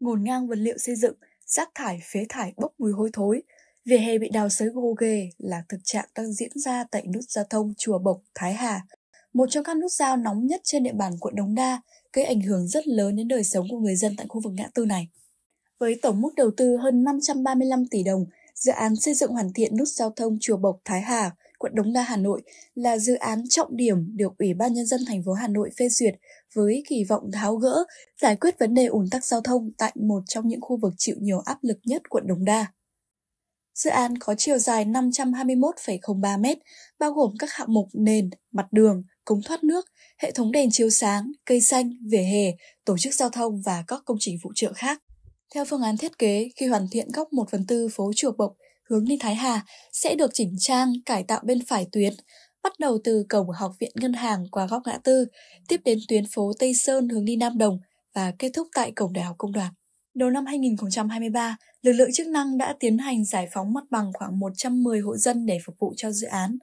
ngổn ngang vật liệu xây dựng, rác thải, phế thải bốc mùi hôi thối. Vỉa hè bị đào sới gồ ghề là thực trạng đang diễn ra tại nút giao thông Chùa Bộc, Thái Hà, một trong các nút giao nóng nhất trên địa bàn quận Đống Đa, gây ảnh hưởng rất lớn đến đời sống của người dân tại khu vực ngã tư này. Với tổng mức đầu tư hơn 535 tỷ đồng, dự án xây dựng hoàn thiện nút giao thông Chùa Bộc Thái Hà quận Đống Đa Hà Nội là dự án trọng điểm được Ủy ban Nhân dân thành phố Hà Nội phê duyệt với kỳ vọng tháo gỡ, giải quyết vấn đề ùn tắc giao thông tại một trong những khu vực chịu nhiều áp lực nhất quận Đống Đa. Dự án có chiều dài 521,03 m, bao gồm các hạng mục nền, mặt đường, cống thoát nước, hệ thống đèn chiếu sáng, cây xanh, vỉa hè, tổ chức giao thông và các công trình phụ trợ khác. Theo phương án thiết kế, khi hoàn thiện góc 1 phần tư phố Chùa Bộc hướng đi Thái Hà sẽ được chỉnh trang, cải tạo bên phải tuyến, bắt đầu từ cổng Học viện Ngân hàng qua góc ngã tư, tiếp đến tuyến phố Tây Sơn hướng đi Nam Đồng và kết thúc tại cổng Đại học Công đoàn. Đầu năm 2023, lực lượng chức năng đã tiến hành giải phóng mặt bằng khoảng 110 hộ dân để phục vụ cho dự án.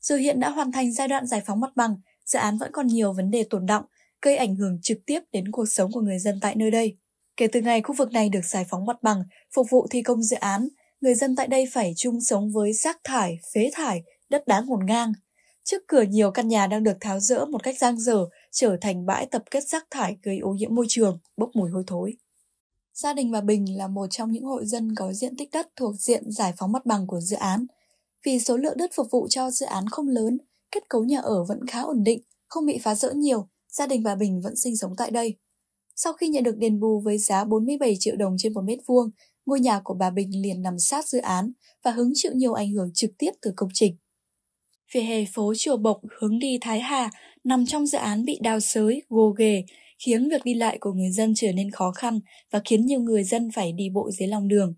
Dù hiện đã hoàn thành giai đoạn giải phóng mặt bằng, dự án vẫn còn nhiều vấn đề tồn động, gây ảnh hưởng trực tiếp đến cuộc sống của người dân tại nơi đây. Kể từ ngày khu vực này được giải phóng mặt bằng, phục vụ thi công dự án, người dân tại đây phải chung sống với rác thải, phế thải, đất đá ngổn ngang. Trước cửa nhiều căn nhà đang được tháo rỡ một cách giang dở, trở thành bãi tập kết rác thải gây ô nhiễm môi trường, bốc mùi hôi thối. Gia đình bà Bình là một trong những hộ dân có diện tích đất thuộc diện giải phóng mặt bằng của dự án. Vì số lượng đất phục vụ cho dự án không lớn, kết cấu nhà ở vẫn khá ổn định, không bị phá rỡ nhiều, gia đình bà Bình vẫn sinh sống tại đây. Sau khi nhận được đền bù với giá 47 triệu đồng trên một mét vuông, ngôi nhà của bà Bình liền nằm sát dự án và hứng chịu nhiều ảnh hưởng trực tiếp từ công trình. Vỉa hè phố Chùa Bộc hướng đi Thái Hà nằm trong dự án bị đào sới, gồ ghề, khiến việc đi lại của người dân trở nên khó khăn và khiến nhiều người dân phải đi bộ dưới lòng đường.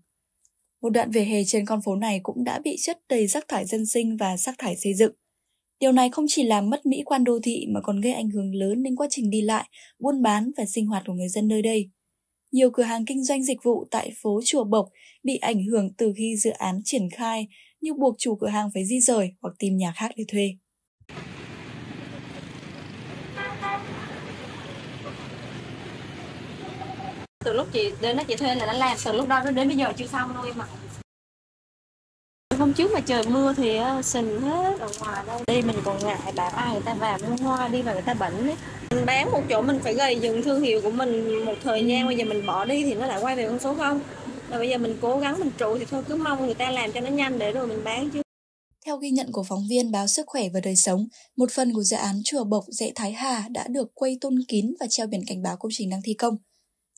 Một đoạn vỉa hè trên con phố này cũng đã bị chất đầy rác thải dân sinh và rác thải xây dựng. Điều này không chỉ làm mất mỹ quan đô thị mà còn gây ảnh hưởng lớn đến quá trình đi lại, buôn bán và sinh hoạt của người dân nơi đây. Nhiều cửa hàng kinh doanh dịch vụ tại phố Chùa Bộc bị ảnh hưởng từ khi dự án triển khai như buộc chủ cửa hàng phải di rời hoặc tìm nhà khác để thuê. Từ lúc chị đến đó chị thuê là đã làm, từ lúc đó đến bây giờ chưa xong nuôi mà hôm trước mà trời mưa thì ờ, sình hết ở ngoài đâu đi mình còn ngại bảo ai người ta vào mua hoa đi mà người ta bệnh ấy. mình bán một chỗ mình phải gầy dựng thương hiệu của mình một thời gian bây giờ mình bỏ đi thì nó lại quay về con số không và bây giờ mình cố gắng mình trụ thì thôi cứ mong người ta làm cho nó nhanh để rồi mình bán chứ theo ghi nhận của phóng viên báo Sức khỏe và đời sống, một phần của dự án chùa Bộc Dễ Thái Hà đã được quay tôn kín và treo biển cảnh báo công trình đang thi công.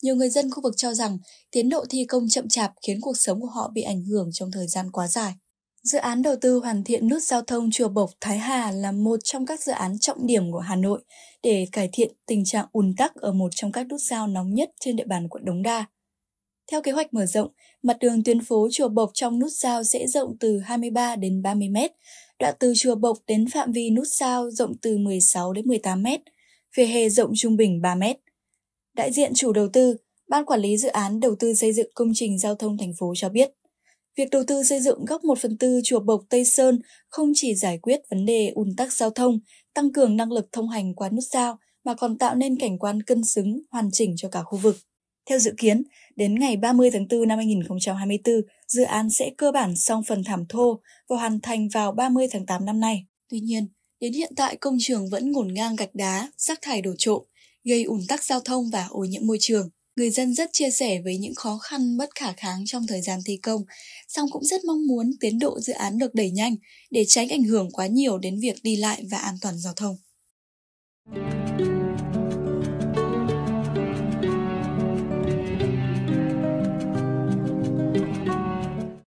Nhiều người dân khu vực cho rằng tiến độ thi công chậm chạp khiến cuộc sống của họ bị ảnh hưởng trong thời gian quá dài. Dự án đầu tư hoàn thiện nút giao thông Chùa Bộc Thái Hà là một trong các dự án trọng điểm của Hà Nội để cải thiện tình trạng ùn tắc ở một trong các nút giao nóng nhất trên địa bàn quận Đống Đa. Theo kế hoạch mở rộng, mặt đường tuyến phố Chùa Bộc trong nút giao sẽ rộng từ 23 đến 30 mét, đoạn từ Chùa Bộc đến phạm vi nút giao rộng từ 16 đến 18 mét, vỉa hè rộng trung bình 3 mét. Đại diện chủ đầu tư, Ban quản lý dự án đầu tư xây dựng công trình giao thông thành phố cho biết, Việc đầu tư xây dựng góc 1 phần tư chùa Bộc Tây Sơn không chỉ giải quyết vấn đề ùn tắc giao thông, tăng cường năng lực thông hành qua nút giao, mà còn tạo nên cảnh quan cân xứng, hoàn chỉnh cho cả khu vực. Theo dự kiến, đến ngày 30 tháng 4 năm 2024, dự án sẽ cơ bản xong phần thảm thô và hoàn thành vào 30 tháng 8 năm nay. Tuy nhiên, đến hiện tại công trường vẫn ngổn ngang gạch đá, rác thải đổ trộm, gây ùn tắc giao thông và ô nhiễm môi trường. Người dân rất chia sẻ với những khó khăn bất khả kháng trong thời gian thi công, song cũng rất mong muốn tiến độ dự án được đẩy nhanh để tránh ảnh hưởng quá nhiều đến việc đi lại và an toàn giao thông.